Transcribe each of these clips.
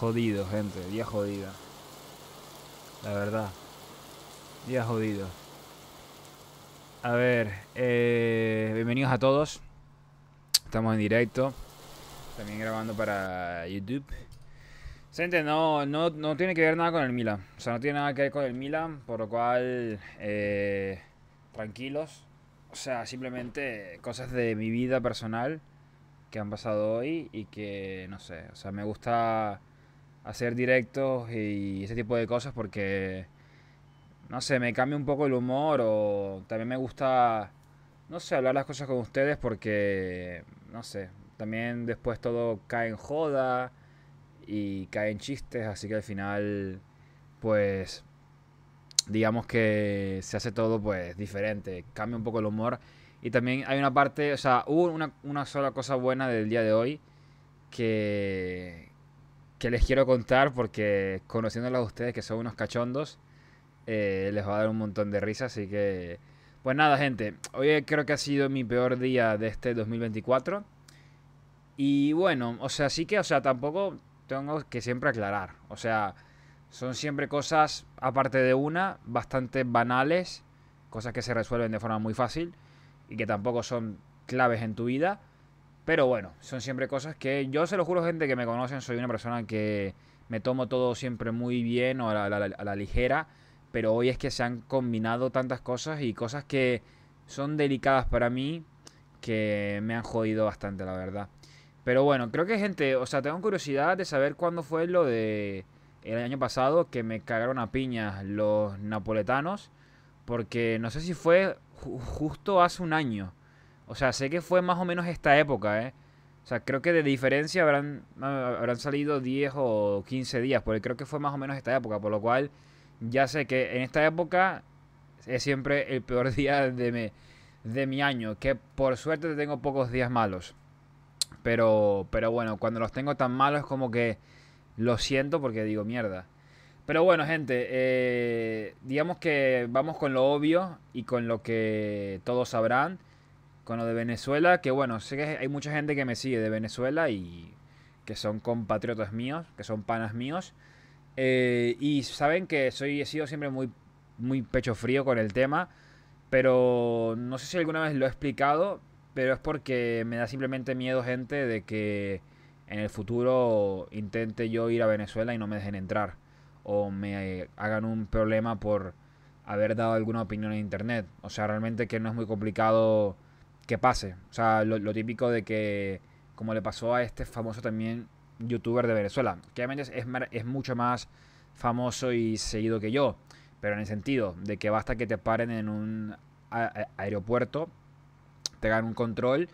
jodido, gente. Día jodida. La verdad. Día jodido. A ver, eh, bienvenidos a todos. Estamos en directo. También grabando para YouTube. Gente, no, no, no tiene que ver nada con el Milan. O sea, no tiene nada que ver con el Milan. Por lo cual, eh, tranquilos. O sea, simplemente cosas de mi vida personal que han pasado hoy y que, no sé, o sea, me gusta hacer directos y ese tipo de cosas porque, no sé, me cambia un poco el humor o también me gusta, no sé, hablar las cosas con ustedes porque, no sé, también después todo cae en joda y cae en chistes, así que al final, pues, digamos que se hace todo, pues, diferente, cambia un poco el humor. Y también hay una parte, o sea, una, una sola cosa buena del día de hoy que, que les quiero contar porque conociéndolos a ustedes que son unos cachondos, eh, les va a dar un montón de risa, así que... Pues nada, gente, hoy creo que ha sido mi peor día de este 2024. Y bueno, o sea, sí que, o sea, tampoco tengo que siempre aclarar. O sea, son siempre cosas, aparte de una, bastante banales, cosas que se resuelven de forma muy fácil y que tampoco son claves en tu vida. Pero bueno, son siempre cosas que yo se lo juro, gente que me conocen, soy una persona que me tomo todo siempre muy bien o a la, ligera. Pero hoy es que se han combinado tantas cosas y cosas que son delicadas para mí que me han jodido bastante, la verdad. Pero bueno, creo que gente, o sea, tengo curiosidad de saber cuándo fue lo de el año pasado que me cagaron a piñas los napoletanos, porque no sé si fue justo hace un año. O sea, sé que fue más o menos esta época, ¿eh? O sea, creo que de diferencia habrán, habrán salido 10 o 15 días, porque creo que fue más o menos esta época, por lo cual ya sé que en esta época es siempre el peor día de mi, año, que por suerte tengo pocos días malos. Pero, pero bueno, cuando los tengo tan malos es como que lo siento porque digo mierda. Pero bueno, gente, eh, digamos que vamos con lo obvio y con lo que todos sabrán con lo de Venezuela, que bueno, sé que hay mucha gente que me sigue de Venezuela y que son compatriotas míos, que son panas míos. Eh, y saben que soy, he sido siempre muy, muy pecho frío con el tema, pero no sé si alguna vez lo he explicado, pero es porque me da simplemente miedo gente de que en el futuro intente yo ir a Venezuela y no me dejen entrar, o me hagan un problema por haber dado alguna opinión en Internet. O sea, realmente que no es muy complicado que pase. O sea, lo, típico de que, como le pasó a este famoso también youtuber de Venezuela, que obviamente es, es mucho más famoso y seguido que yo, pero en el sentido de que basta que te paren en un aeropuerto, te hagan un control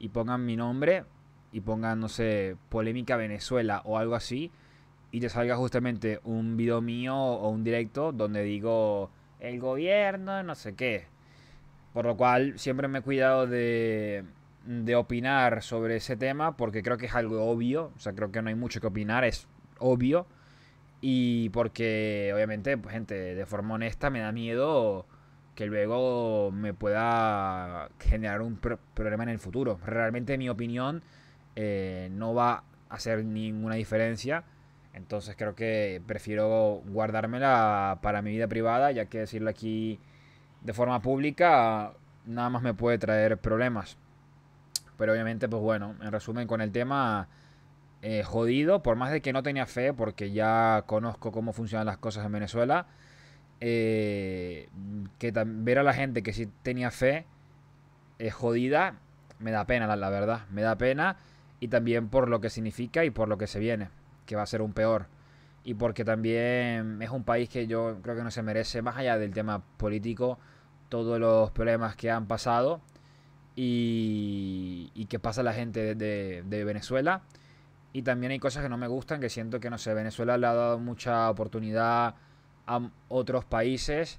y pongan mi nombre y pongan, no sé, polémica Venezuela o algo así, y te salga justamente un video mío o un directo donde digo, el gobierno, no sé qué, por lo cual siempre me he cuidado de, opinar sobre ese tema porque creo que es algo obvio. O sea, creo que no hay mucho que opinar, es obvio. Y porque, obviamente, pues, gente, de forma honesta me da miedo que luego me pueda generar un problema en el futuro. Realmente mi opinión eh, no va a hacer ninguna diferencia. Entonces creo que prefiero guardármela para mi vida privada, ya que decirlo aquí de forma pública nada más me puede traer problemas. Pero obviamente, pues bueno, en resumen, con el tema eh, jodido, por más de que no tenía fe, porque ya conozco cómo funcionan las cosas en Venezuela, eh, que ver a la gente que sí tenía fe eh, jodida, me da pena, la verdad, me da pena, y también por lo que significa y por lo que se viene, que va a ser un peor y porque también es un país que yo creo que no se merece, más allá del tema político, todos los problemas que han pasado y, y que pasa la gente de, Venezuela. Y también hay cosas que no me gustan, que siento que, no sé, Venezuela le ha dado mucha oportunidad a otros países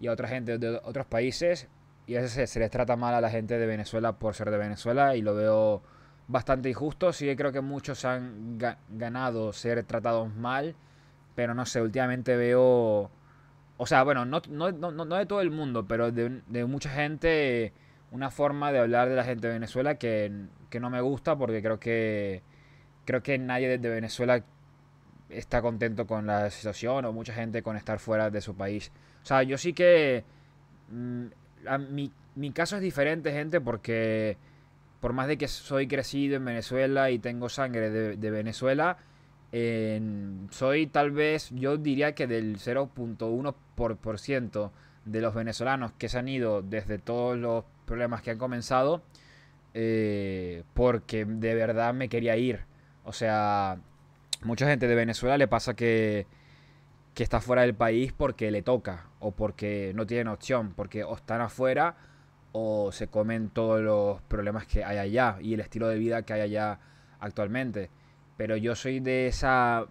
y a otra gente de otros países. Y a veces se les trata mal a la gente de Venezuela por ser de Venezuela y lo veo bastante injusto, sí creo que muchos han ganado ser tratados mal, pero no sé, últimamente veo, o sea, bueno, no, no, no, no de todo el mundo, pero de, mucha gente, una forma de hablar de la gente de Venezuela que, que no me gusta porque creo que, creo que nadie desde Venezuela está contento con la situación o mucha gente con estar fuera de su país. O sea, yo sí que... Mm, mi, mi caso es diferente, gente, porque por más de que soy crecido en Venezuela y tengo sangre de, Venezuela, soy tal vez, yo diría que del 0.1% de los venezolanos que se han ido desde todos los problemas que han comenzado, eh, porque de verdad me quería ir. O sea, mucha gente de Venezuela le pasa que, está fuera del país porque le toca, o porque no tiene opción, porque o están afuera o se comen todos los problemas que hay allá y el estilo de vida que hay allá actualmente. Pero yo soy de esa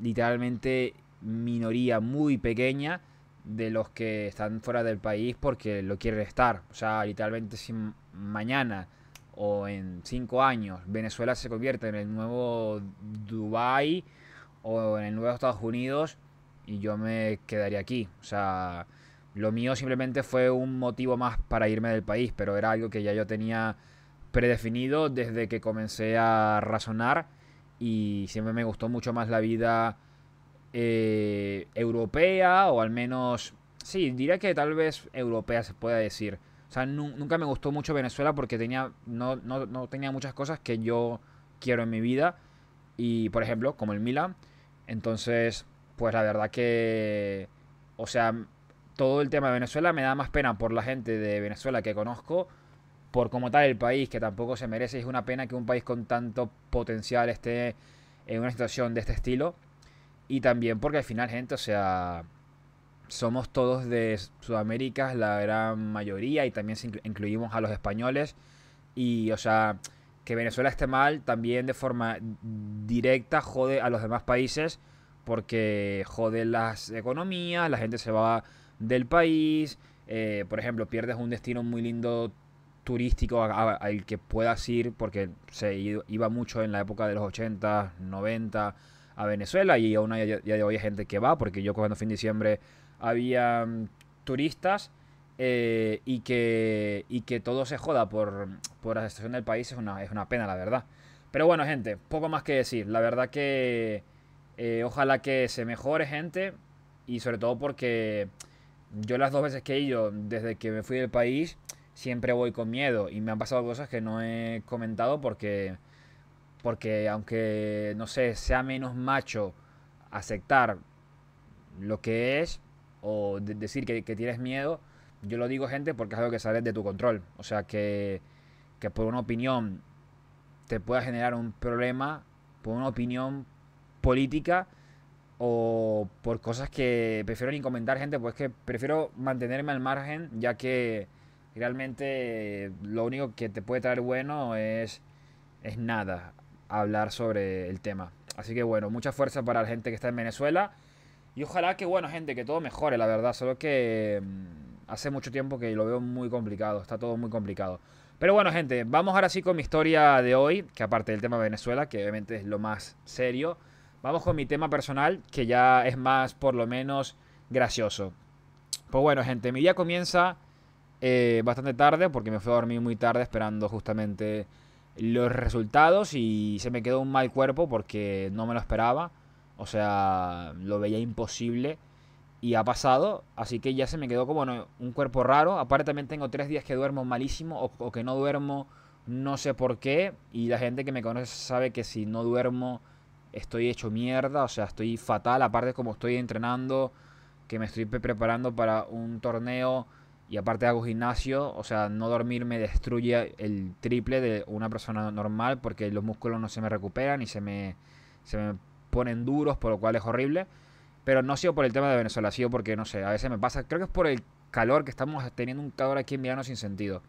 literalmente minoría muy pequeña de los que están fuera del país porque lo quieren estar. O sea, literalmente si mañana o en cinco años Venezuela se convierte en el nuevo Dubai o en el nuevo Estados Unidos y yo me quedaría aquí. O sea, lo mío simplemente fue un motivo más para irme del país, pero era algo que ya yo tenía predefinido desde que comencé a razonar y siempre me gustó mucho más la vida eh, europea o al menos, sí, diría que tal vez europea se pueda decir. O sea, nunca me gustó mucho Venezuela porque tenía, no, no, no tenía muchas cosas que yo quiero en mi vida y por ejemplo como el Milan entonces pues la verdad que o sea todo el tema de Venezuela me da más pena por la gente de Venezuela que conozco, por como tal el país, que tampoco se merece. Es una pena que un país con tanto potencial esté en una situación de este estilo. Y también porque al final, gente, o sea, somos todos de Sudamérica, la gran mayoría, y también incluimos a los españoles. Y, o sea, que Venezuela esté mal también de forma directa jode a los demás países porque jode las economías, la gente se va del país. Eh, por ejemplo, pierdes un destino muy lindo turístico al que puedas ir, porque se iba mucho en la época de los 80, 90 a Venezuela y aún hoy hay gente que va, porque yo cuando fin de diciembre había mm, turistas eh, y, que, que todo se joda por, la situación del país es una, es una pena, la verdad. Pero bueno, gente, poco más que decir. La verdad que eh, ojalá que se mejore gente y sobre todo porque yo las dos veces que he ido desde que me fui del país, siempre voy con miedo y me han pasado cosas que no he comentado porque, porque aunque, no sé, sea menos macho aceptar lo que es o decir que, tienes miedo, yo lo digo gente porque es algo que sale de tu control. O sea que, que por una opinión te pueda generar un problema, por una opinión política, o por cosas que prefiero ni comentar, gente, pues que prefiero mantenerme al margen, ya que realmente lo único que te puede traer bueno es, es nada hablar sobre el tema. Así que bueno, mucha fuerza para la gente que está en Venezuela. Y ojalá que, bueno, gente, que todo mejore, la verdad. Solo que mm, hace mucho tiempo que lo veo muy complicado. Está todo muy complicado. Pero bueno, gente, vamos ahora sí con mi historia de hoy. Que aparte del tema de Venezuela, que obviamente es lo más serio Vamos con mi tema personal, que ya es más, por lo menos, gracioso. Pues bueno, gente, mi día comienza eh, bastante tarde, porque me fui a dormir muy tarde esperando justamente los resultados y se me quedó un mal cuerpo porque no me lo esperaba. O sea, lo veía imposible y ha pasado, así que ya se me quedó como un cuerpo raro. Aparte también tengo tres días que duermo malísimo o, que no duermo, no sé por qué. Y la gente que me conoce sabe que si no duermo estoy hecho mierda, o sea, estoy fatal, aparte como estoy entrenando, que me estoy preparando para un torneo y aparte hago gimnasio, o sea, no dormir me destruye el triple de una persona normal porque los músculos no se me recuperan y se me, se me ponen duros, por lo cual es horrible. Pero no sido por el tema de Venezuela, ha sido porque, no sé, a veces me pasa, creo que es por el calor que estamos teniendo un calor aquí en Milano sin sentido.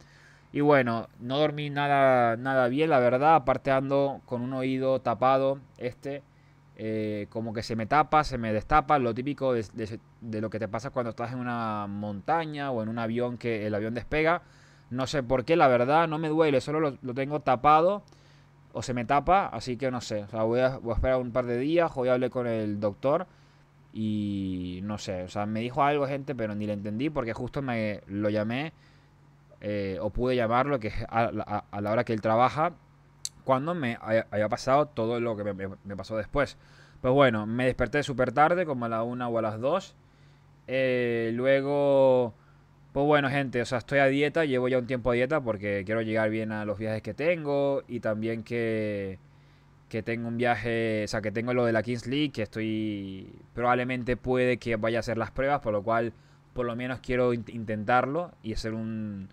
Y bueno, no dormí nada, nada bien, la verdad. Aparte ando con un oído tapado, este. Eh, como que se me tapa, se me destapa. Lo típico de, lo que te pasa cuando estás en una montaña o en un avión que el avión despega. No sé por qué, la verdad, no me duele. Solo lo, tengo tapado o se me tapa. Así que no sé. O sea, voy a, voy a esperar un par de días. Hoy hablé con el doctor. Y no sé, o sea, me dijo algo gente, pero ni le entendí porque justo me lo llamé eh, o pude llamarlo, que es a, la hora que él trabaja, cuando me había pasado todo lo que me, pasó después. Pues bueno, me desperté súper tarde, como a la una o a las dos eh, luego, pues bueno, gente, o sea, estoy a dieta, llevo ya un tiempo a dieta porque quiero llegar bien a los viajes que tengo y también que, que tengo un viaje, o sea, que tengo lo de la Kings League, que estoy, probablemente puede que vaya a hacer las pruebas, por lo cual, por lo menos quiero intentarlo y hacer un,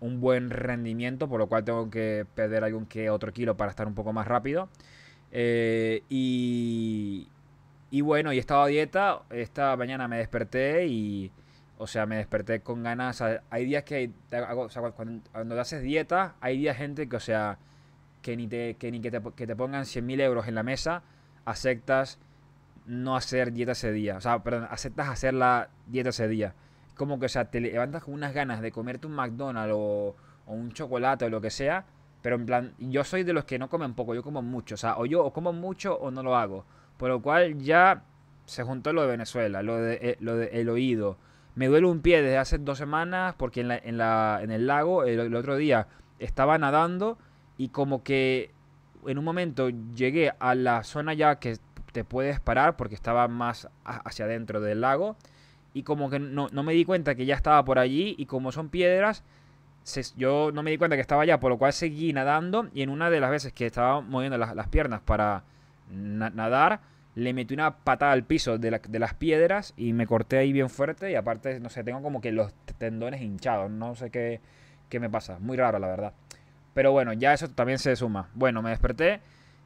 un buen rendimiento, por lo cual tengo que perder algún que otro kilo para estar un poco más rápido. Eh, y, y bueno, y estaba a dieta, esta mañana me desperté y... O sea, me desperté con ganas. hay días que cuando, te haces dieta, hay días gente que, o sea, que ni, te, que, ni que, te, que te pongan 100.000 euros en la mesa, aceptas no hacer dieta ese día. O sea, perdón, aceptas hacer la dieta ese día como que, o sea, te levantas con unas ganas de comerte un McDonald's o, un chocolate o lo que sea, pero en plan, yo soy de los que no comen poco, yo como mucho, o sea, o yo o como mucho o no lo hago. Por lo cual ya se juntó lo de Venezuela, lo de, eh, lo de el oído. Me duele un pie desde hace dos semanas porque en, la, en, el lago el otro día estaba nadando y como que en un momento llegué a la zona ya que te puedes parar porque estaba más hacia adentro del lago y como que no, me di cuenta que ya estaba por allí y como son piedras, yo no me di cuenta que estaba allá, por lo cual seguí nadando y en una de las veces que estaba moviendo las, piernas para nadar, le metí una patada al piso de, las piedras y me corté ahí bien fuerte y aparte, no sé, tengo como que los tendones hinchados, no sé qué, qué me pasa, muy raro la verdad. Pero bueno, ya eso también se suma. Bueno, me desperté.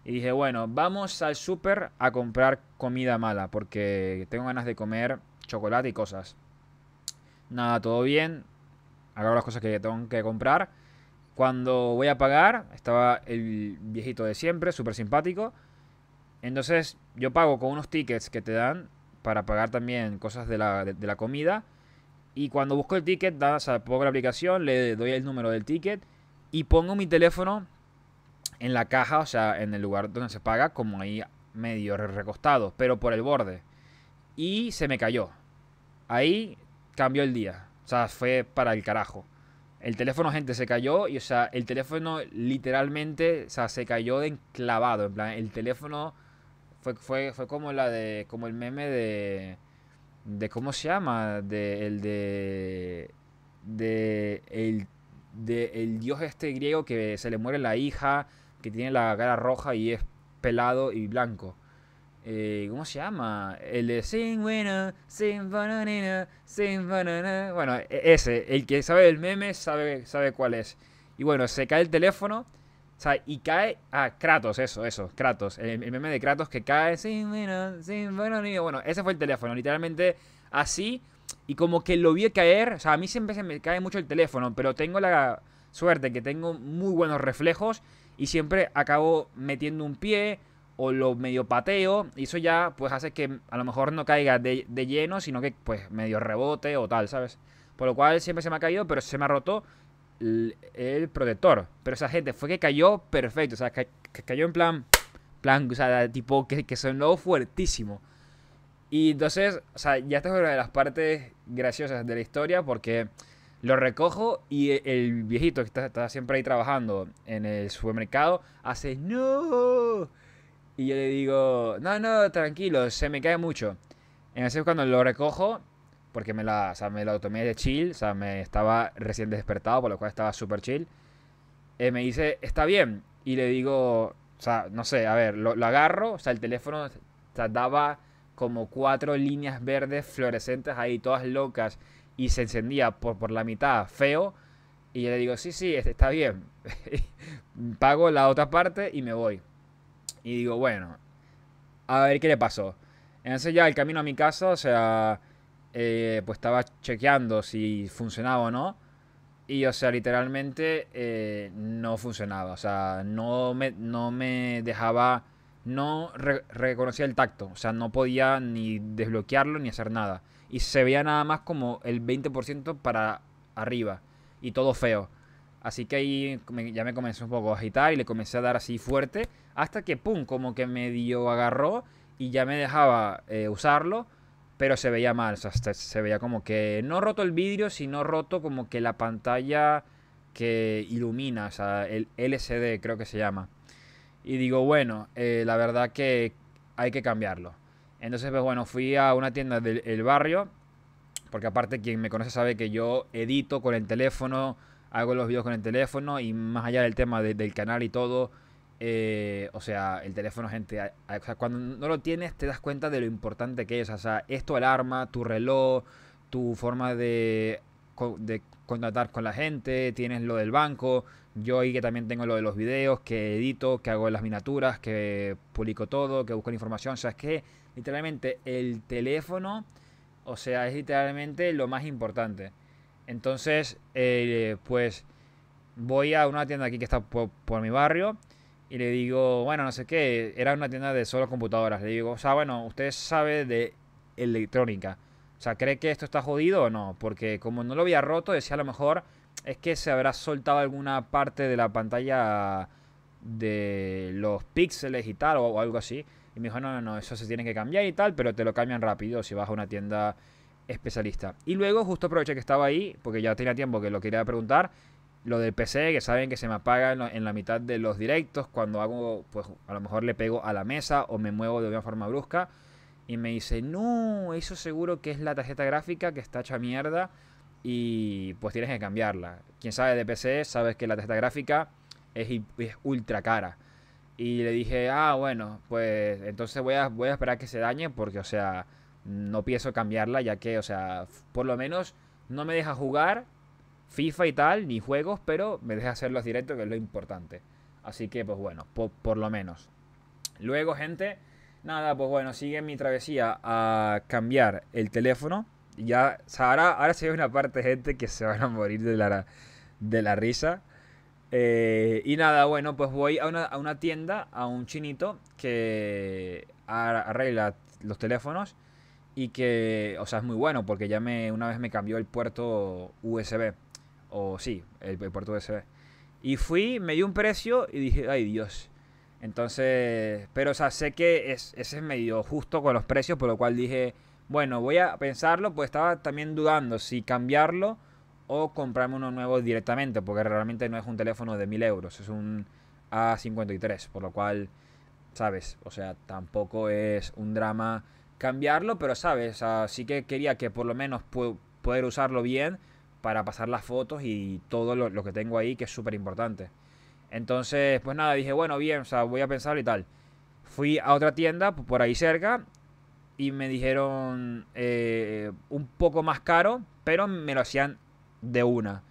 Y dije, bueno, vamos al súper a comprar comida mala porque tengo ganas de comer chocolate y cosas. Nada, todo bien. hago las cosas que tengo que comprar. Cuando voy a pagar, estaba el viejito de siempre, súper simpático. Entonces yo pago con unos tickets que te dan para pagar también cosas de la, comida. Y cuando busco el ticket, da, a pongo la aplicación, le doy el número del ticket y pongo mi teléfono en la caja, o sea, en el lugar donde se paga, como ahí medio recostado, pero por el borde. Y se me cayó. Ahí cambió el día. O sea, fue para el carajo. El teléfono, gente, se cayó y, o sea, el teléfono literalmente, o sea, se cayó de enclavado. En plan, el teléfono fue, como la de, como el meme de, de ¿cómo se llama? De, el de, el, de, el dios este griego que se le muere la hija, que tiene la cara roja y es pelado y blanco. Eh, ¿Cómo se llama? El de Sin bueno, Sin Sin Banana. Bueno, e, ese, el que sabe el meme sabe, sabe cuál es. Y bueno, se cae el teléfono. O sea, y cae. a ah, Kratos, eso, eso, Kratos. El, meme de Kratos que cae sin bueno, Sin Bueno, ese fue el teléfono, literalmente así. Y como que lo vi caer. O sea, a mí siempre se me cae mucho el teléfono, pero tengo la suerte que tengo muy buenos reflejos y siempre acabo metiendo un pie o lo medio pateo y eso ya pues hace que a lo mejor no caiga de, lleno, sino que pues medio rebote o tal, ¿sabes? Por lo cual siempre se me ha caído, pero se me ha roto el, protector. Pero esa gente fue que cayó perfecto, o sea, que, cayó en plan, plan, o sea, tipo que, que sonó fuertísimo. Y entonces, o sea, ya esta es una de las partes graciosas de la historia porque lo recojo y e, el viejito que está, siempre ahí trabajando en el supermercado hace, no, y yo le digo, no, no, tranquilo, se me cae mucho. En Entonces cuando lo recojo, porque me la, me la tomé de chill, o sea, me estaba recién despertado, por lo cual estaba súper chill. Eh, me dice, está bien. Y le digo, o sea, no sé, a ver, lo, lo agarro, o sea, el teléfono o daba como cuatro líneas verdes fluorescentes ahí, todas locas, y se encendía por, por la mitad, feo. Y yo le digo, sí, sí, este, está bien. Pago la otra parte y me voy. Y digo, bueno, a ver qué le pasó. Entonces ya el camino a mi casa, o sea, eh, pues estaba chequeando si funcionaba o no. Y, o sea, literalmente eh, no funcionaba. O sea, no me, dejaba, no reconocía el tacto. O sea, no podía ni desbloquearlo ni hacer nada. Y se veía nada más como el 20% para arriba. Y todo feo. Así que ahí ya me comencé un poco a agitar y le comencé a dar así fuerte. Hasta que, pum, como que medio agarró y ya me dejaba eh, usarlo. Pero se veía mal, se veía como que no roto el vidrio, sino roto como que la pantalla que ilumina, o sea, el LCD creo que se llama. Y digo, bueno, eh, la verdad que hay que cambiarlo. Entonces, pues bueno, fui a una tienda del barrio, porque aparte quien me conoce sabe que yo edito con el teléfono, hago los videos con el teléfono y más allá del tema del canal y todo, eh, o sea, el teléfono, gente, cuando no lo tienes te das cuenta de lo importante que es, o sea, es tu alarma, tu reloj, tu forma de, de contactar con la gente, tienes lo del banco, yo ahí que también tengo lo de los videos, que edito, que hago las miniaturas, que publico todo, que busco la información, o sea, es que literalmente el teléfono, o sea, es literalmente lo más importante. Entonces, eh, pues voy a una tienda aquí que está por, mi barrio y le digo, bueno, no sé qué, era una tienda de solo computadoras. Le digo, o sea, bueno, usted sabe de electrónica. O sea, ¿cree que esto está jodido o no? Porque como no lo había roto, decía a lo mejor es que se habrá soltado alguna parte de la pantalla de los píxeles y tal o, o algo así. Y me dijo, no, no, no, eso se tiene que cambiar y tal, pero te lo cambian rápido si vas a una tienda especialista. Y luego, justo aproveché que estaba ahí, porque ya tenía tiempo que lo quería preguntar, lo del PC, que saben que se me apaga en, la mitad de los directos, cuando hago, pues a lo mejor le pego a la mesa o me muevo de una forma brusca. Y me dice, no, eso seguro que es la tarjeta gráfica que está hecha mierda y pues tienes que cambiarla. Quien sabe de PC, sabes que la tarjeta gráfica es, ultra cara. Y le dije, ah, bueno, pues entonces voy a, voy a esperar que se dañe porque, o sea, no pienso cambiarla, ya que, o sea, por lo menos no me deja jugar FIFA y tal, ni juegos, pero me deja hacer los directos, que es lo importante. Así que, pues bueno, por, lo menos. Luego, gente, nada, pues bueno, sigue mi travesía a cambiar el teléfono. Ya, o sea, ahora, se ve una parte, gente, que se van a morir de la, de la risa. Eh, y nada, bueno, pues voy a una, a una tienda, a un chinito que arregla los teléfonos y que, o sea, es muy bueno porque ya me una vez me cambió el puerto USB, o sí, el, puerto USB. Y fui, me dio un precio y dije, ay Dios. Entonces, pero o sea, sé que es, ese es medio justo con los precios, por lo cual dije, bueno, voy a pensarlo, pues estaba también dudando si cambiarlo o comprarme uno nuevo directamente, porque realmente no es un teléfono de 1000 euros, es un A53, por lo cual, sabes, o sea, tampoco es un drama cambiarlo, pero sabes, así que quería que por lo menos pu poder usarlo bien para pasar las fotos y todo lo, que tengo ahí, que es súper importante. Entonces, pues nada, dije, bueno, bien, voy a pensar y tal. Fui a otra tienda por ahí cerca y me dijeron eh, un poco más caro, pero me lo hacían de una.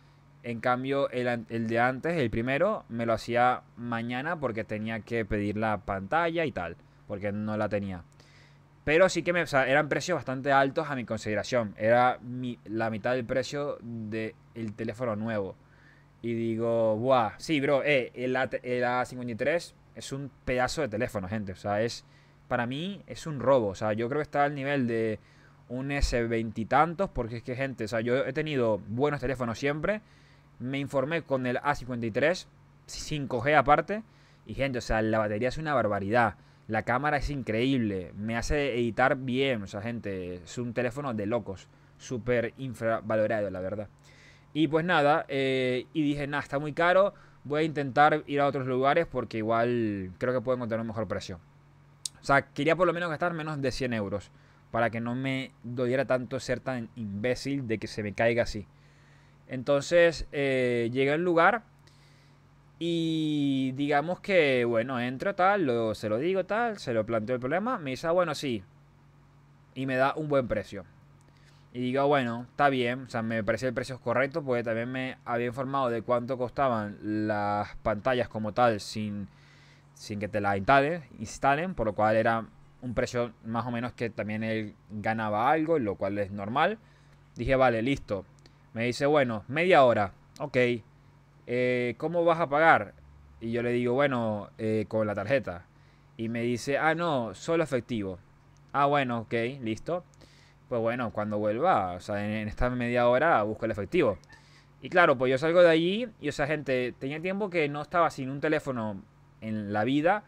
En cambio, el, el, de antes, el primero, me lo hacía mañana porque tenía que pedir la pantalla y tal, porque no la tenía. Pero sí que me, eran precios bastante altos a mi consideración. Era la mitad del precio del teléfono nuevo. Y digo, ¡buah! Sí, bro, eh, el, A, 53 es un pedazo de teléfono, gente. O sea, es. Para mí es un robo. O sea, yo creo que está al nivel de un S20 y tantos. Porque es que, gente, o sea, yo he tenido buenos teléfonos siempre. Me informé con el A53, 5G aparte. Y, gente, o sea, la batería es una barbaridad. La cámara es increíble, me hace editar bien, o sea, gente, es un teléfono de locos, súper infravalorado, la verdad. Y pues nada, eh, y dije, nada, está muy caro, voy a intentar ir a otros lugares porque igual creo que puedo encontrar un mejor precio. O sea, quería por lo menos gastar menos de 100 euros para que no me doliera tanto ser tan imbécil de que se me caiga así. Entonces, eh, llegué al lugar y digamos que, bueno, entro tal, se lo digo tal, se lo planteo el problema, me dice, ah, bueno, sí. Y me da un buen precio. Y digo, bueno, está bien, o sea, me parece el precio correcto porque también me había informado de cuánto costaban las pantallas como tal sin, sin que te las instalen, instalen, por lo cual era un precio más o menos que también él ganaba algo, lo cual es normal. Dije, vale, listo. Me dice, bueno, media hora, ok. Eh, ¿cómo vas a pagar? Y yo le digo, bueno, eh, con la tarjeta. Y me dice, ah, no, solo efectivo. Ah, bueno, ok, listo. Pues bueno, cuando vuelva, o sea, en, esta media hora busco el efectivo. Y claro, pues yo salgo de allí y, o sea, gente, tenía tiempo que no estaba sin un teléfono en la vida.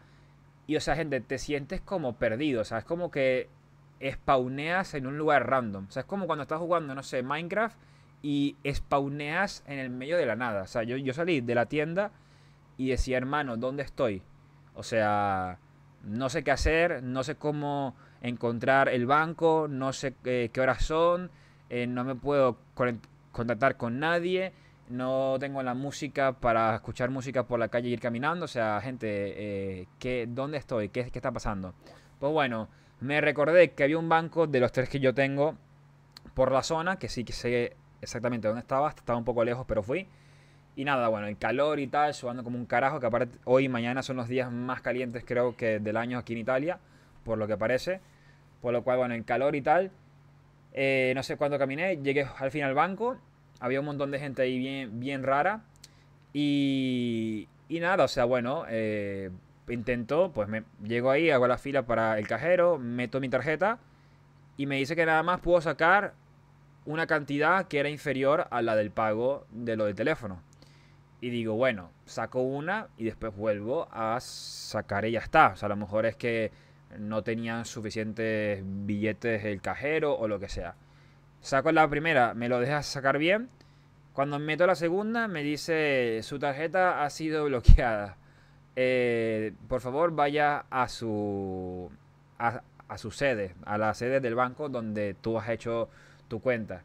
Y, o sea, gente, te sientes como perdido, o sea, es como que spawneas en un lugar random. O sea, es como cuando estás jugando, no sé, Minecraft y spawneas en el medio de la nada. O sea, yo, yo salí de la tienda y decía, hermano, ¿dónde estoy? O sea, no sé qué hacer, no sé cómo encontrar el banco, no sé eh, qué horas son, eh, no me puedo contactar con nadie, no tengo la música para escuchar música por la calle y e ir caminando. O sea, gente, eh, ¿qué, ¿dónde estoy? ¿Qué, ¿Qué está pasando? Pues bueno, me recordé que había un banco de los tres que yo tengo por la zona, que sí que sé exactamente dónde estaba, estaba un poco lejos, pero fui. Y nada, bueno, el calor y tal, sudando como un carajo, que aparte hoy y mañana son los días más calientes creo que del año aquí en Italia, por lo que parece. Por lo cual, bueno, el calor y tal, eh, no sé cuándo caminé, llegué al fin al banco, había un montón de gente ahí bien, bien rara. Y, nada, o sea, bueno, eh, intentó, pues me llego ahí, hago la fila para el cajero, meto mi tarjeta y me dice que nada más puedo sacar una cantidad que era inferior a la del pago de lo de teléfono. Y digo, bueno, saco una y después vuelvo a sacar y ya está. O sea, a lo mejor es que no tenían suficientes billetes el cajero o lo que sea. Saco la primera, me lo dejas sacar bien. Cuando meto la segunda, me dice su tarjeta ha sido bloqueada. Eh, por favor, vaya a su a, a su sede, a la sede del banco donde tú has hecho tu cuenta.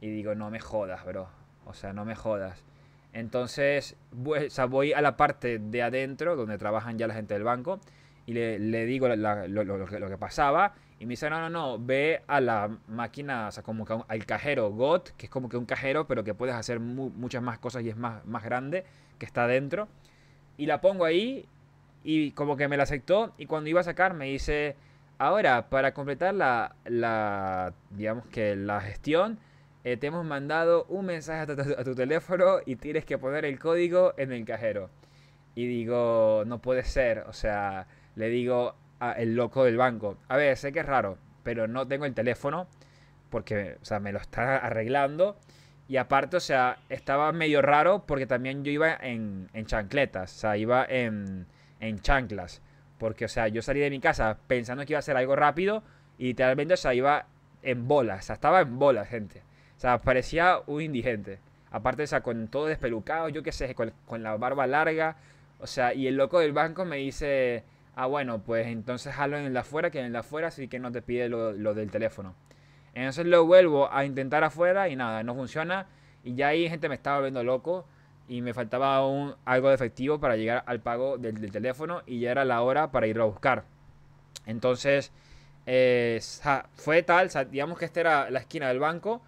Y digo, no me jodas, bro. O sea, no me jodas. Entonces, voy, voy a la parte de adentro, donde trabajan ya la gente del banco, y le, digo lo, que pasaba. Y me dice, no, no, no, ve a la máquina, o sea, como que al cajero GOT, que es como que un cajero, pero que puedes hacer muchas más cosas y es más, más grande, que está adentro. Y la pongo ahí, y como que me la aceptó, y cuando iba a sacar me dice, Ahora, para completar la, digamos que la gestión, eh, te hemos mandado un mensaje a tu, teléfono y tienes que poner el código en el cajero. Y digo, no puede ser. O sea, le digo al loco del banco. A ver, sé que es raro, pero no tengo el teléfono porque, o sea, me lo está arreglando. Y aparte, o sea, estaba medio raro porque también yo iba en, chancletas. O sea, iba en chanclas. Porque, o sea, yo salí de mi casa pensando que iba a ser algo rápido y literalmente, o sea, iba en bolas, o sea, estaba en bolas, gente. O sea, parecía un indigente. Aparte, o sea, con todo despelucado, yo qué sé, con, la barba larga. O sea, y el loco del banco me dice, ah, bueno, pues entonces hazlo en la afuera, que en la afuera sí que no te pide lo, lo del teléfono. Entonces lo vuelvo a intentar afuera y nada, no funciona. Y ya ahí gente me estaba volviendo loco y me faltaba un, algo de efectivo para llegar al pago del, teléfono y ya era la hora para irlo a buscar. Entonces, eh, fue tal, digamos que esta era la esquina del banco,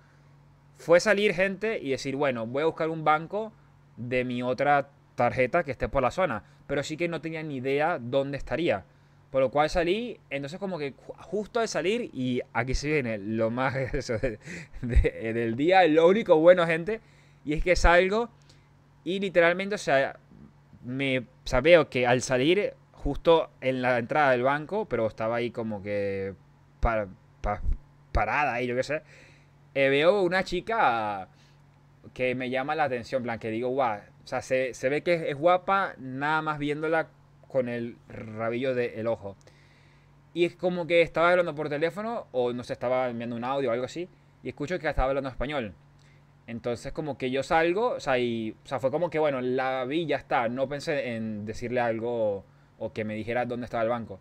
fue salir gente y decir, bueno, voy a buscar un banco de mi otra tarjeta que esté por la zona, pero sí que no tenía ni idea dónde estaría. Por lo cual salí, entonces como que justo al salir, y aquí se viene lo más del día, lo único bueno, gente, y es que salgo y literalmente, o sea, me veo que al salir, justo en la entrada del banco, pero estaba ahí como que para parada y yo qué sé, eh, veo una chica que me llama la atención, plan, que digo, guau, o sea, se, ve que es, guapa nada más viéndola con el rabillo del el ojo. Y es como que estaba hablando por teléfono o no sé, estaba enviando un audio o algo así, y escucho que estaba hablando español. Entonces, como que yo salgo, o sea, y, fue como que, bueno, la vi, ya está. No pensé en decirle algo o que me dijera dónde estaba el banco.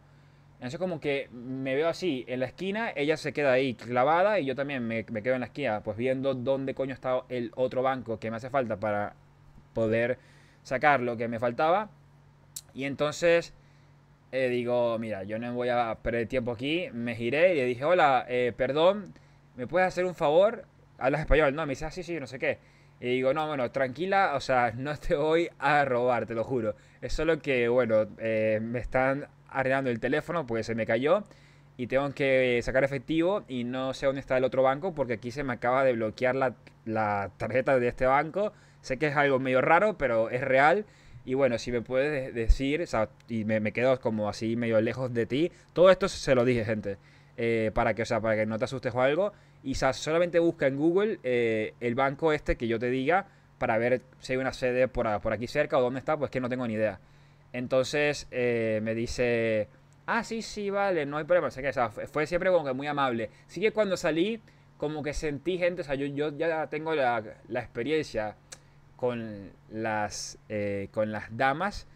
Entonces, como que me veo así, en la esquina, ella se queda ahí clavada y yo también me, quedo en la esquina, pues viendo dónde coño está el otro banco que me hace falta para poder sacar lo que me faltaba. Y entonces eh, digo, mira, yo no voy a perder tiempo aquí. Me giré y le dije, hola, eh, perdón, ¿me puedes hacer un favor? hablas español, ¿no? Me dice, ah, sí, sí, no sé qué. Y digo, no, bueno, tranquila, o sea, no te voy a robar, te lo juro. Es solo que, bueno, eh, me están arreglando el teléfono porque se me cayó y tengo que sacar efectivo y no sé dónde está el otro banco porque aquí se me acaba de bloquear la, tarjeta de este banco. Sé que es algo medio raro, pero es real. Y bueno, si me puedes decir, o sea, y me, quedo como así medio lejos de ti, todo esto se lo dije, gente. Eh, para que, o sea, para que no te asustes o algo y solamente busca en Google eh, el banco este que yo te diga para ver si hay una sede por, aquí cerca o dónde está, pues que no tengo ni idea. Entonces eh, me dice, ah, sí, sí, vale, no hay problema. O fue siempre como que muy amable. Sí que cuando salí, como que sentí gente, o sea, yo, ya tengo la, experiencia con las, eh, con las damas,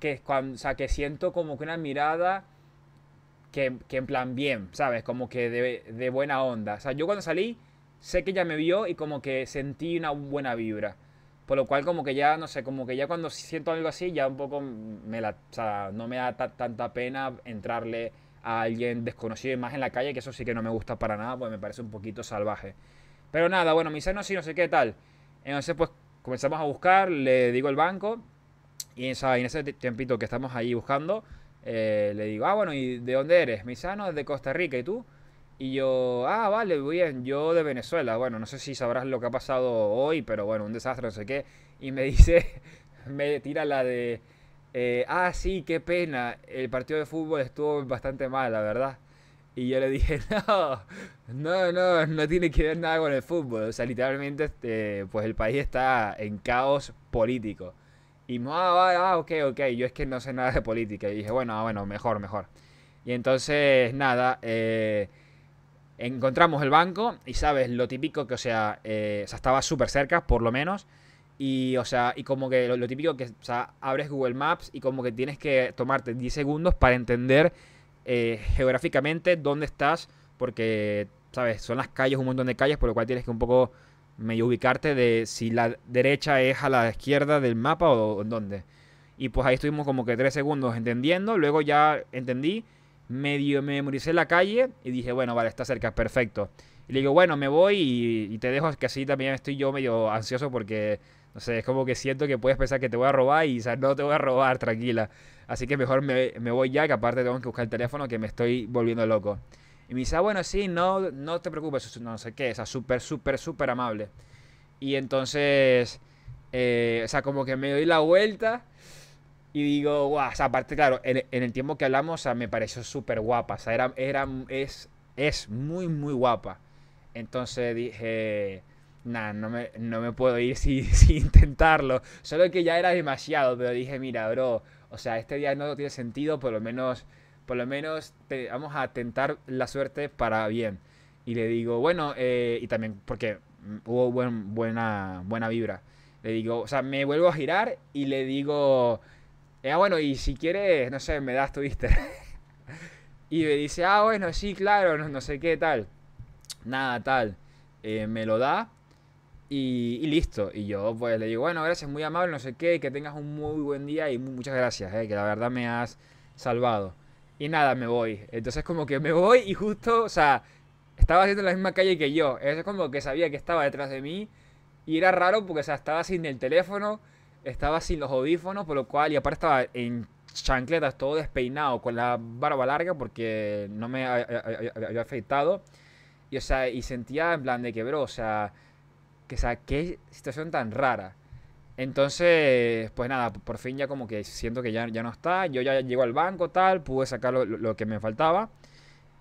que, o que siento como que una mirada que, en plan bien, ¿sabes? Como que de, buena onda. O sea, yo cuando salí, sé que ella me vio y como que sentí una buena vibra. Por lo cual como que ya, no sé, como que ya cuando siento algo así, ya un poco me la... O sea, no me da tanta pena entrarle a alguien desconocido y más en la calle, que eso sí que no me gusta para nada, pues me parece un poquito salvaje. Pero nada, bueno, mis dice no, sí, no sé qué tal. Entonces pues comenzamos a buscar, le digo el banco y en ese tiempito que estamos ahí buscando, eh, le digo, ah, bueno, ¿y de dónde eres? Me dice, ah, de Costa Rica, ¿y tú? Y yo, ah, vale, bien, yo de Venezuela. Bueno, no sé si sabrás lo que ha pasado hoy, pero bueno, un desastre, no sé qué. Y me dice, me tira la de, eh, ah, sí, qué pena, el partido de fútbol estuvo bastante mal, la verdad. Y yo le dije, no, no, no, no tiene que ver nada con el fútbol. O sea, literalmente, este, pues el país está en caos político. Y ah, ah, ok, ok, yo es que no sé nada de política. Y dije, bueno, ah, bueno, mejor, mejor. Y entonces, nada, eh, encontramos el banco y, ¿sabes? Lo típico que, o sea, eh, o sea estaba súper cerca, por lo menos. Y, o sea, y como que lo, típico que, o sea, abres Google Maps y como que tienes que tomarte 10 segundos para entender eh, geográficamente dónde estás, porque, ¿sabes? Son las calles, un montón de calles, por lo cual tienes que un poco medio ubicarte de si la derecha es a la izquierda del mapa o, en dónde. Y pues ahí estuvimos como que tres segundos entendiendo, luego ya entendí, medio me memoricé la calle y dije, bueno, vale, está cerca, perfecto. Y le digo, bueno, me voy y, te dejo, que así también estoy yo medio ansioso porque, no sé, es como que siento que puedes pensar que te voy a robar y o no te voy a robar, tranquila. Así que mejor me, me voy ya, que aparte tengo que buscar el teléfono que me estoy volviendo loco. Y me dice, ah, bueno, sí, no, no te preocupes, no sé qué, o sea, súper, súper, súper amable. Y entonces, eh, o sea, como que me doy la vuelta y digo, guau, o sea, aparte, claro, en, el tiempo que hablamos, o sea, me pareció súper guapa, o sea, era, era, es, es muy, muy guapa. Entonces dije, nada no me, no me puedo ir sin, sin intentarlo. Solo que ya era demasiado, pero dije, mira, bro, o sea, este día no tiene sentido, por lo menos por lo menos te, vamos a tentar la suerte para bien. Y le digo, bueno, eh, y también porque hubo buena, buena vibra. Le digo, o sea, me vuelvo a girar y le digo, eh, ah, bueno, y si quieres, no sé, me das tu y me dice, ah, bueno, sí, claro, no, sé qué, tal. Nada, tal. Eh, me lo da y, listo. Y yo pues le digo, bueno, gracias, muy amable, no sé qué, que tengas un muy buen día y muchas gracias, que la verdad me has salvado. Y nada, me voy. Entonces como que me voy y justo, o sea, estaba haciendo la misma calle que yo. Eso es como que sabía que estaba detrás de mí. Y era raro porque, o sea, estaba sin el teléfono, estaba sin los audífonos, por lo cual, y aparte estaba en chancletas, todo despeinado, con la barba larga porque no me había afeitado. Y, o sea, y sentía en plan de quebró o sea, que, o sea, qué situación tan rara. Entonces, pues nada, por fin ya como que siento que ya, ya no está. Yo ya llego al banco, tal, pude sacar lo, que me faltaba.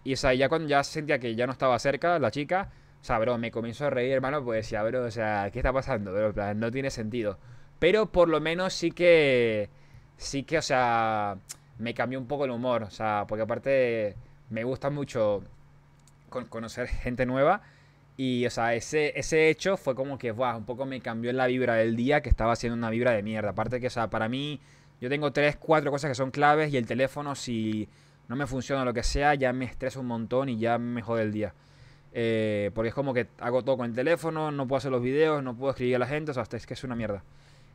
Y o sea, ya cuando ya sentía que ya no estaba cerca la chica, o sea, bro, me comenzó a reír, hermano, pues ya, bro, o sea, ¿qué está pasando? no tiene sentido. Pero por lo menos sí que, sí que, o sea, me cambió un poco el humor, o sea, porque aparte me gusta mucho conocer gente nueva. Y, o sea, ese, ese hecho fue como que, wow, un poco me cambió en la vibra del día que estaba haciendo una vibra de mierda. Aparte que, o sea, para mí, yo tengo tres, cuatro cosas que son claves y el teléfono, si no me funciona lo que sea, ya me estresa un montón y ya me jode el día. Eh, porque es como que hago todo con el teléfono, no puedo hacer los videos, no puedo escribir a la gente, o sea, es que es una mierda.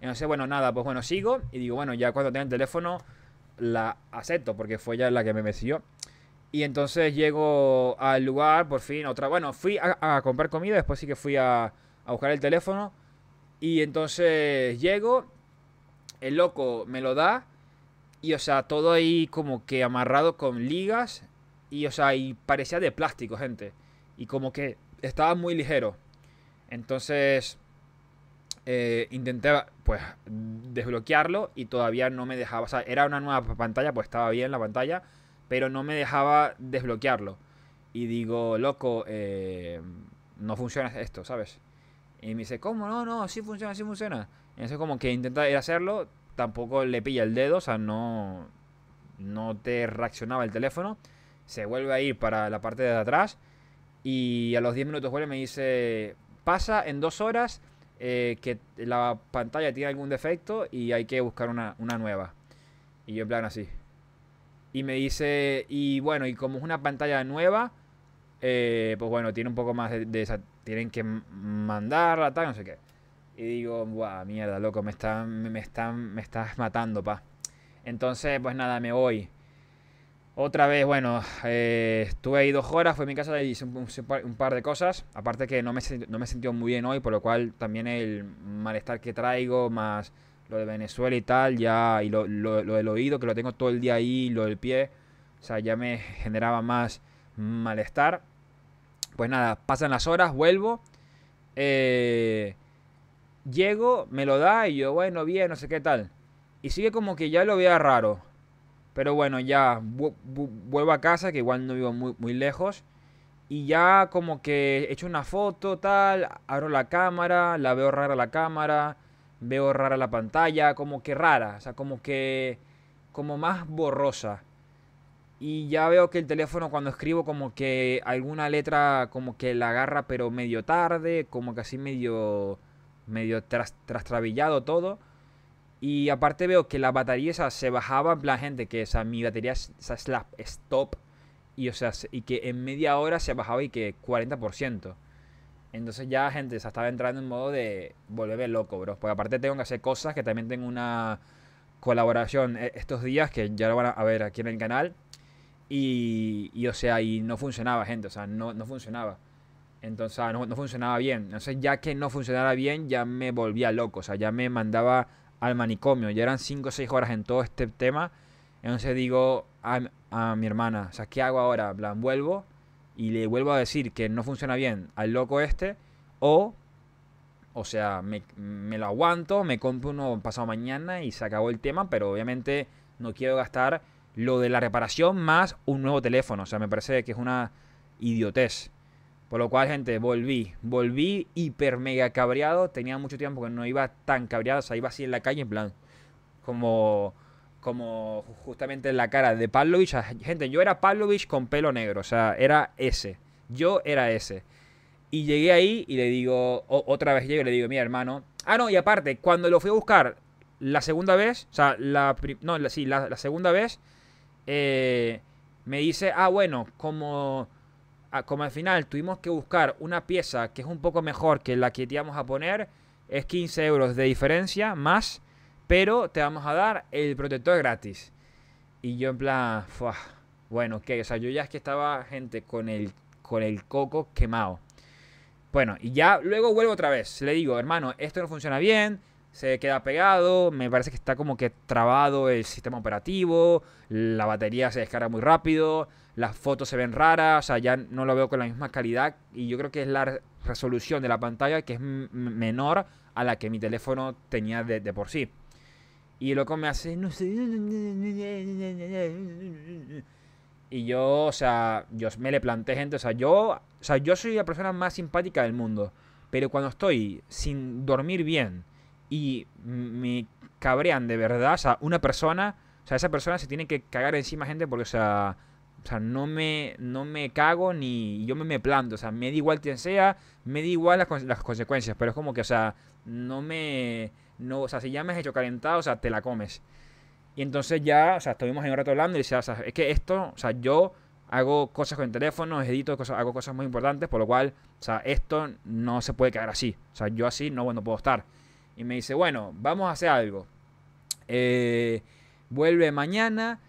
Entonces, bueno, nada, pues bueno, sigo y digo, bueno, ya cuando tenga el teléfono, la acepto porque fue ya la que me siguió. Y entonces llego al lugar, por fin, otra. Bueno, fui a, comprar comida, después sí que fui a, buscar el teléfono. Y entonces llego, el loco me lo da. Y o sea, todo ahí como que amarrado con ligas. Y o sea, y parecía de plástico, gente. Y como que estaba muy ligero. Entonces eh, intenté pues desbloquearlo y todavía no me dejaba. O sea, era una nueva pantalla, pues estaba bien la pantalla pero no me dejaba desbloquearlo. Y digo, loco, eh, no funciona esto, ¿sabes? Y me dice, ¿cómo? No, no, sí funciona, sí funciona. Entonces como que intenta ir a hacerlo, tampoco le pilla el dedo, o sea, no, no te reaccionaba el teléfono. Se vuelve a ir para la parte de atrás y a los 10 minutos vuelve y me dice, pasa en dos horas eh, que la pantalla tiene algún defecto y hay que buscar una, una nueva. Y yo en plan así. Y me dice, y bueno, y como es una pantalla nueva, eh, pues bueno, tiene un poco más de, esa, tienen que mandarla, tal, no sé qué. Y digo, guau, mierda, loco, me me están, me estás matando, pa. Entonces, pues nada, me voy. Otra vez, bueno, eh, estuve ahí dos horas, fue a mi casa y hice un, par de cosas. Aparte que no me, no me sentí muy bien hoy, por lo cual también el malestar que traigo, más lo de Venezuela y tal, ya, y lo, lo, del oído, que lo tengo todo el día ahí, lo del pie, o sea, ya me generaba más malestar. Pues nada, pasan las horas, vuelvo. Eh, llego, me lo da y yo, bueno, bien, no sé qué tal. Y sigue como que ya lo vea raro. Pero bueno, ya vuelvo a casa, que igual no vivo muy, muy lejos. Y ya como que he hecho una foto, tal, abro la cámara, la veo rara la cámara. Veo rara la pantalla, como que rara, o sea, como que como más borrosa. Y ya veo que el teléfono cuando escribo como que alguna letra como que la agarra pero medio tarde, como que así medio medio todo. Y aparte veo que la batería esa, se bajaba, en plan gente, que o mi batería esa es stop. Y, o sea, y que en media hora se bajaba y que 40%. Entonces ya, gente, se estaba entrando en modo de volverme loco, bro. Porque aparte tengo que hacer cosas que también tengo una colaboración eh, estos días que ya lo van a ver aquí en el canal. Y, o sea, y no funcionaba, gente. O sea, no, no funcionaba. Entonces, ah, no, no, funcionaba bien. Entonces, ya que no funcionaba bien, ya me volvía loco. O sea, ya me mandaba al manicomio. Ya eran 5 o 6 horas en todo este tema. Entonces digo a, mi hermana, o sea, ¿qué hago ahora? plan vuelvo? y le vuelvo a decir que no funciona bien al loco este, o, o sea, me, lo aguanto, me compro uno pasado mañana y se acabó el tema, pero obviamente no quiero gastar lo de la reparación más un nuevo teléfono. O sea, me parece que es una idiotez. Por lo cual, gente, volví. Volví hiper mega cabreado. Tenía mucho tiempo que no iba tan cabreado. O sea, iba así en la calle, en plan, como como justamente en la cara de Pavlovich. Gente, yo era Pavlovich con pelo negro, o sea, era ese. Yo era ese. Y llegué ahí y le digo, otra vez llego y le digo, mira hermano. Ah, no, y aparte, cuando lo fui a buscar la segunda vez, o sea, la, no, sí, la, segunda vez, eh, me dice, ah, bueno, como, como al final tuvimos que buscar una pieza que es un poco mejor que la que te íbamos a poner, es 15 euros de diferencia más pero te vamos a dar el protector gratis. Y yo en plan, bueno, que o sea, yo ya es que estaba, gente, con el, con el coco quemado. Bueno, y ya luego vuelvo otra vez. Le digo, hermano, esto no funciona bien, se queda pegado, me parece que está como que trabado el sistema operativo, la batería se descarga muy rápido, las fotos se ven raras, o sea, ya no lo veo con la misma calidad y yo creo que es la resolución de la pantalla que es menor a la que mi teléfono tenía de por sí. Y loco me hace, no sé. Y yo, o sea, yo me le planté gente, o sea, yo, o sea, yo soy la persona más simpática del mundo, pero cuando estoy sin dormir bien y me cabrean de verdad, o sea, una persona, o sea, esa persona se tiene que cagar encima gente porque, o sea, o sea, no me, no me cago ni yo me, me planto. O sea, me da igual quien sea, me da igual las, las, consecuencias. Pero es como que, o sea, no me, no, o sea, si has hecho calentado, o sea, te la comes. Y entonces ya, o sea, estuvimos en un rato hablando y decía, o es que esto, o sea, yo hago cosas con teléfonos, edito cosas, hago cosas muy importantes, por lo cual, o sea, esto no se puede quedar así. O sea, yo así no, bueno, puedo estar. Y me dice, bueno, vamos a hacer algo. Eh, vuelve mañana,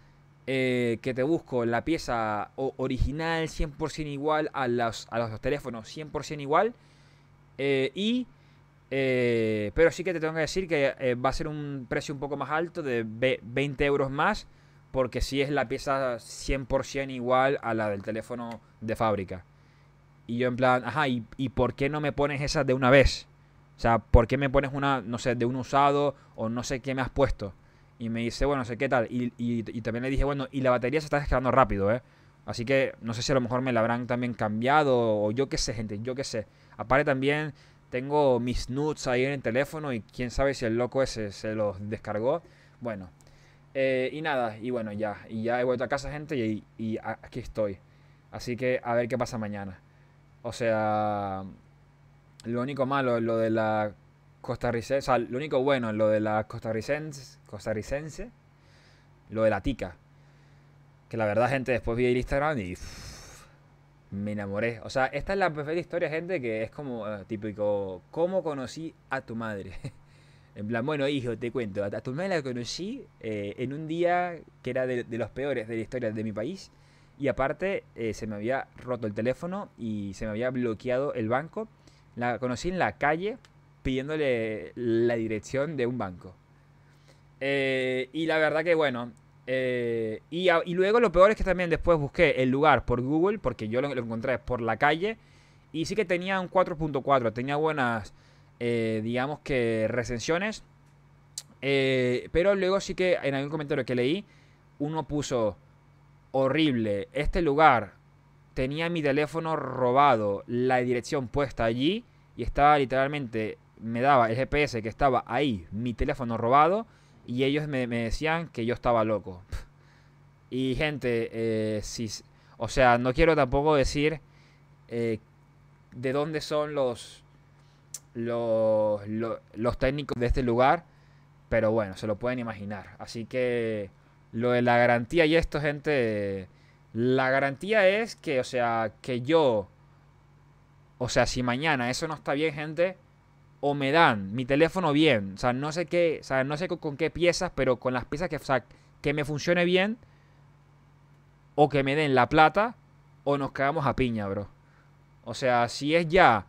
eh, que te busco la pieza original, 100% igual a los, a teléfonos, 100% igual. Eh, y eh, pero sí que te tengo que decir que eh, va a ser un precio un poco más alto, de 20 euros más, porque si sí es la pieza 100% igual a la del teléfono de fábrica. Y yo en plan, ajá, ¿y, por qué no me pones esa de una vez? O sea, ¿por qué me pones una, no sé, de un usado o no sé qué me has puesto? Y me dice, bueno, no sé qué tal. Y, también le dije, bueno, y la batería se está descargando rápido, ¿eh? Así que no sé si a lo mejor me la habrán también cambiado o yo qué sé, gente, yo qué sé. Apare también tengo mis nudes ahí en el teléfono y quién sabe si el loco ese se los descargó. Bueno, eh, y nada, y bueno, ya. Y ya he vuelto a casa, gente, y, aquí estoy. Así que a ver qué pasa mañana. O sea, lo único malo es lo de la costarricense, o sea, lo único bueno es lo de la costarricense, costarricense, lo de la tica. Que la verdad, gente, después vi el Instagram y me enamoré. O sea, esta es la perfecta historia, gente, que es como eh, típico, ¿cómo conocí a tu madre? en plan, bueno, hijo, te cuento, a, tu madre la conocí eh, en un día que era de, los peores de la historia de mi país. Y aparte, eh, se me había roto el teléfono y se me había bloqueado el banco. La conocí en la calle pidiéndole la dirección de un banco. y la verdad que, bueno, eh, y, luego lo peor es que también después busqué el lugar por Google, porque yo lo, encontré por la calle, y sí que tenía un 4.4, tenía buenas, eh, digamos que, recensiones, eh, pero luego sí que en algún comentario que leí, uno puso, horrible, este lugar tenía mi teléfono robado, la dirección puesta allí, y estaba literalmente, me daba el GPS que estaba ahí, mi teléfono robado, y ellos me, decían que yo estaba loco. Y gente, eh, si, o sea, no quiero tampoco decir eh, de dónde son los, los técnicos de este lugar, pero bueno, se lo pueden imaginar. Así que lo de la garantía y esto, gente, la garantía es que, o sea, que yo, o sea, si mañana eso no está bien, gente, o me dan mi teléfono bien, o sea, no sé qué, o sea, no sé con, qué piezas, pero con las piezas que, o sea, que me funcione bien, o que me den la plata, o nos cagamos a piña, bro. O sea, si es ya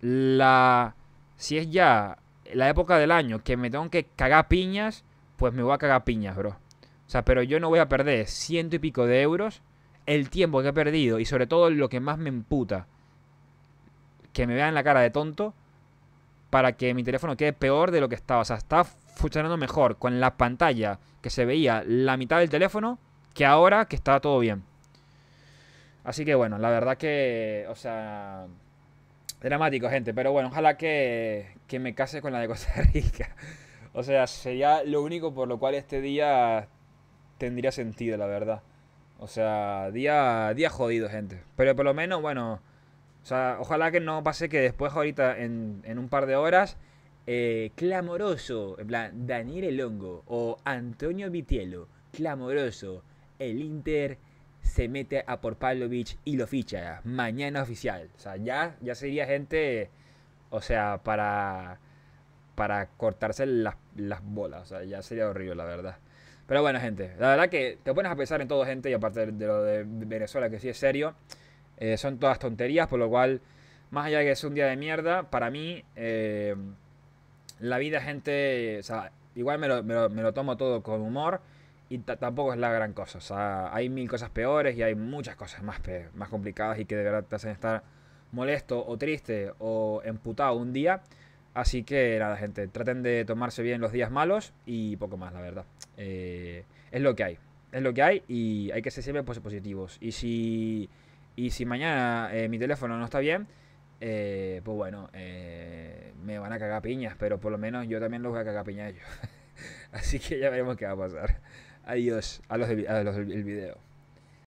la, si es ya la época del año que me tengo que cagar piñas, pues me voy a cagar piñas, bro. O sea, pero yo no voy a perder ciento y pico de euros, el tiempo que he perdido y sobre todo lo que más me emputa, que me vean la cara de tonto para que mi teléfono quede peor de lo que estaba. O sea, está funcionando mejor con la pantalla que se veía la mitad del teléfono que ahora que está todo bien. Así que bueno, la verdad que, o sea, dramático, gente. Pero bueno, ojalá que, que me case con la de Costa Rica. O sea, sería lo único por lo cual este día tendría sentido, la verdad. O sea, día, día jodido, gente. Pero por lo menos, bueno, o sea, ojalá que no pase que después, ahorita, en, en un par de horas, eh, clamoroso, en plan, Daniel Elongo o Antonio Vitielo, clamoroso, el Inter se mete a por Pavlovic y lo ficha, mañana oficial. O sea, ya, ya sería gente, o sea, para, para cortarse las, las bolas, o sea, ya sería horrible, la verdad. Pero bueno, gente, la verdad que te pones a pensar en todo, gente, y aparte de lo de Venezuela, que sí es serio. Eh, son todas tonterías, por lo cual, más allá de que es un día de mierda, para mí, eh, la vida, gente, o sea, igual me lo, tomo todo con humor y tampoco es la gran cosa. O sea, hay mil cosas peores y hay muchas cosas más, más complicadas y que de verdad te hacen estar molesto o triste o emputado un día. Así que nada, gente, traten de tomarse bien los días malos y poco más, la verdad. Eh, es lo que hay. Es lo que hay y hay que ser siempre positivos. Y si y si mañana eh, mi teléfono no está bien, eh, pues bueno, eh, me van a cagar piñas, pero por lo menos yo también los voy a cagar piñas yo. Así que ya veremos qué va a pasar. Adiós a los, a los del video.